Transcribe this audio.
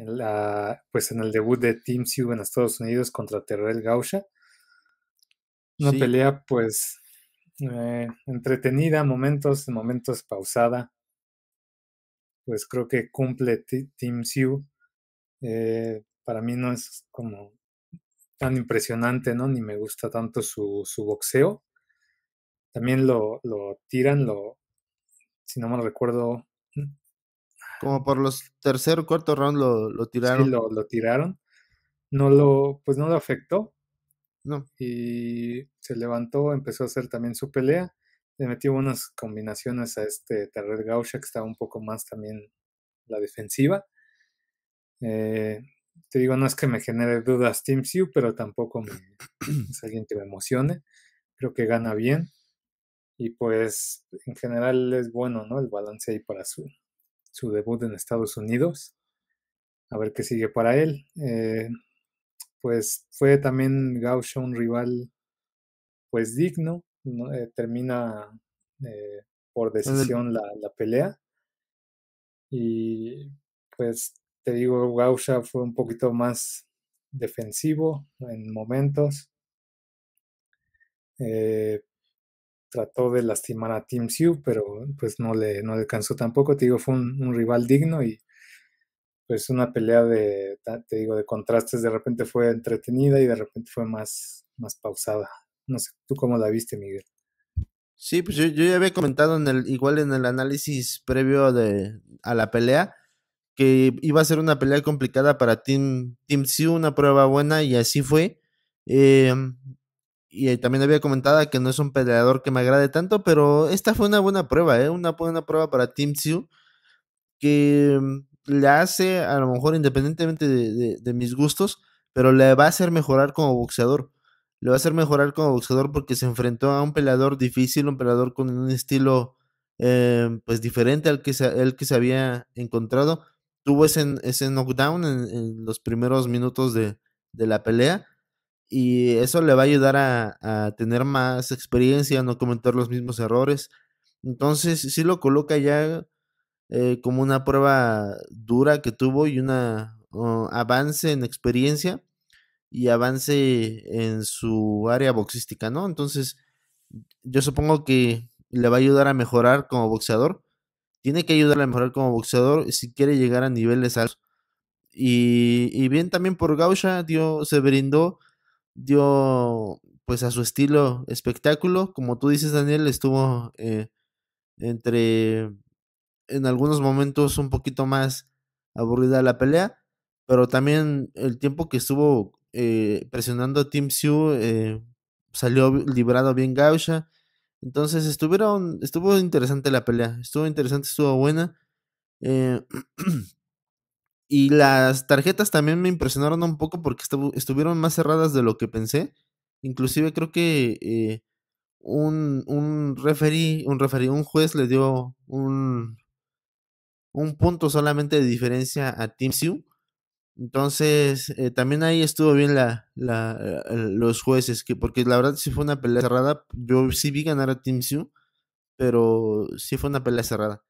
en, la, pues en el debut de Team Sioux en Estados Unidos contra Terrell Gaucha. Una pelea pues eh, entretenida, momentos, momentos pausada. Pues creo que cumple Team Sioux. Eh, para mí no es como tan impresionante, ¿no? Ni me gusta tanto su, su boxeo. También lo, lo tiran, lo, si no mal recuerdo, como por los tercer o cuarto round lo, tiraron. Sí, lo, tiraron. No lo, pues no lo afectó. No. Y se levantó, empezó a hacer también su pelea. Le metió unas combinaciones a este Terrell gaucha que estaba un poco más también la defensiva. Eh, te digo, no es que me genere dudas Team Sioux, pero tampoco es alguien que me emocione. Creo que gana bien. Y pues en general es bueno, ¿no? El balance ahí para su, su debut en Estados Unidos. A ver qué sigue para él. Eh, pues fue también Gaucho un rival pues digno. ¿no? Eh, termina eh, por decisión la, pelea. Y pues te digo, gaucho fue un poquito más defensivo en momentos trató de lastimar a Team Sioux, pero pues no le, no tampoco. Te digo, fue un, rival digno y pues una pelea de, te digo, de contrastes. De repente fue entretenida y de repente fue más, más pausada. No sé, ¿tú cómo la viste, Miguel? Sí, pues yo, ya había comentado en el, igual en el análisis previo de, a la pelea que iba a ser una pelea complicada para Team, Team Sioux, una prueba buena y así fue. Eh, y también había comentado que no es un peleador que me agrade tanto, pero esta fue una buena prueba, ¿eh? una buena prueba para Team Tzu que mm, le hace, a lo mejor independientemente de, mis gustos, pero le va a hacer mejorar como boxeador. Le va a hacer mejorar como boxeador porque se enfrentó a un peleador difícil, un peleador con un estilo eh, pues diferente al que se, que se había encontrado. Tuvo ese, ese knockdown en, en los primeros minutos de, de la pelea y eso le va a ayudar a, tener más experiencia, no cometer los mismos errores. Entonces, si lo coloca ya eh, como una prueba dura que tuvo y una avance en experiencia y avance en su área boxística, ¿no? Entonces, yo supongo que le va a ayudar a mejorar como boxeador. Tiene que ayudarle a mejorar como boxeador si quiere llegar a niveles altos. Y, y bien también por Gaucha, Dios se brindó dio pues a su estilo espectáculo. Como tú dices, Daniel, estuvo eh, entre en algunos momentos un poquito más aburrida la pelea, pero también el tiempo que estuvo eh, presionando a Team Sioux eh, salió librado bien gaucha Entonces estuvieron, estuvo interesante la pelea, estuvo interesante, estuvo buena. Y las tarjetas también me impresionaron un poco porque estuvieron más cerradas de lo que pensé. Inclusive creo que eh, un, un referí, un referí, un juez le dio un, un punto solamente de diferencia a Team Sioux. Entonces, eh, también ahí estuvo bien la, eh, los jueces, que, porque la verdad sí fue una pelea cerrada. Yo sí vi ganar a Team Sioux, pero sí fue una pelea cerrada.